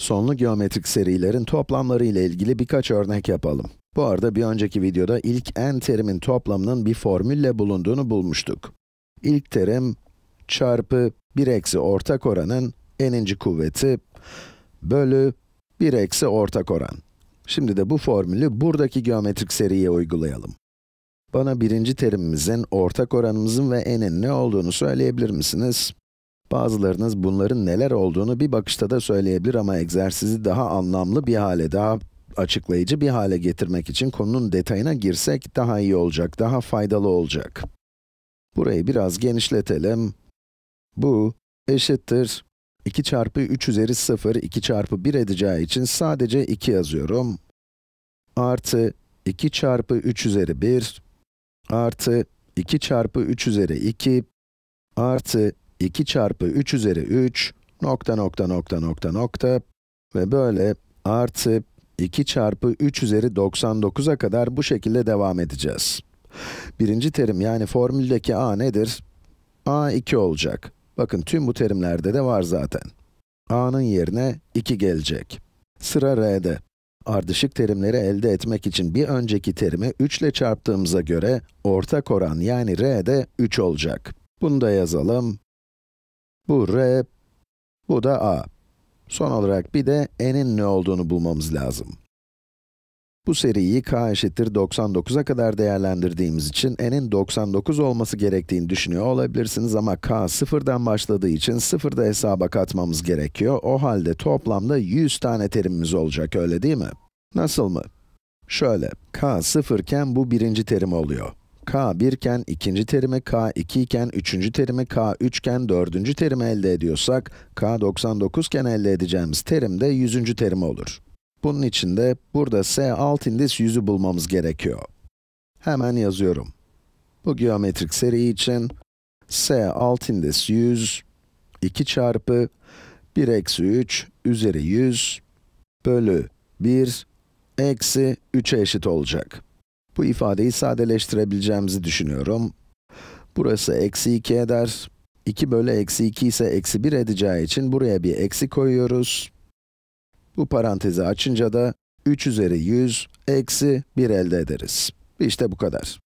Sonlu geometrik serilerin toplamları ile ilgili birkaç örnek yapalım. Bu arada bir önceki videoda ilk n terimin toplamının bir formülle bulunduğunu bulmuştuk. İlk terim çarpı 1 eksi ortak oranın n'inci kuvveti bölü 1 eksi ortak oran. Şimdi de bu formülü buradaki geometrik seriye uygulayalım. Bana birinci terimimizin, ortak oranımızın ve n'in ne olduğunu söyleyebilir misiniz? Bazılarınız bunların neler olduğunu bir bakışta da söyleyebilir ama egzersizi daha anlamlı bir hale, daha açıklayıcı bir hale getirmek için konunun detayına girsek daha iyi olacak, daha faydalı olacak. Burayı biraz genişletelim. Bu eşittir 2 çarpı 3 üzeri 0, 2 çarpı 1 edeceği için sadece 2 yazıyorum. Artı 2 çarpı 3 üzeri 1, artı 2 çarpı 3 üzeri 2, artı 2 çarpı 3 üzeri 3, nokta nokta nokta nokta nokta ve böyle artı 2 çarpı 3 üzeri 99'a kadar bu şekilde devam edeceğiz. Birinci terim yani formüldeki a nedir? a 2 olacak. Bakın tüm bu terimlerde de var zaten. a'nın yerine 2 gelecek. Sıra r'de. Ardışık terimleri elde etmek için bir önceki terimi 3 ile çarptığımıza göre ortak oran yani r de 3 olacak. Bunu da yazalım. Bu r, bu da a. Son olarak bir de n'in ne olduğunu bulmamız lazım. Bu seriyi k eşittir 99'a kadar değerlendirdiğimiz için n'in 99 olması gerektiğini düşünüyor olabilirsiniz ama k 0'dan başladığı için 0'da hesaba katmamız gerekiyor. O halde toplamda 100 tane terimimiz olacak öyle değil mi? Nasıl mı? Şöyle, k 0 sıfırken bu birinci terim oluyor k1 iken, ikinci terimi k2 iken, üçüncü terimi k3 iken, dördüncü terimi elde ediyorsak, k99 iken elde edeceğimiz terim de yüzüncü terim olur. Bunun için de burada s alt indis 100'ü bulmamız gerekiyor. Hemen yazıyorum. Bu geometrik seri için s alt indis 100, 2 çarpı 1 eksi 3 üzeri 100 bölü 1 eksi 3'e eşit olacak. Bu ifadeyi sadeleştirebileceğimizi düşünüyorum. Burası eksi 2 eder. 2 bölü eksi 2 ise eksi 1 edeceği için buraya bir eksi koyuyoruz. Bu parantezi açınca da 3 üzeri 100 eksi 1 elde ederiz. İşte bu kadar.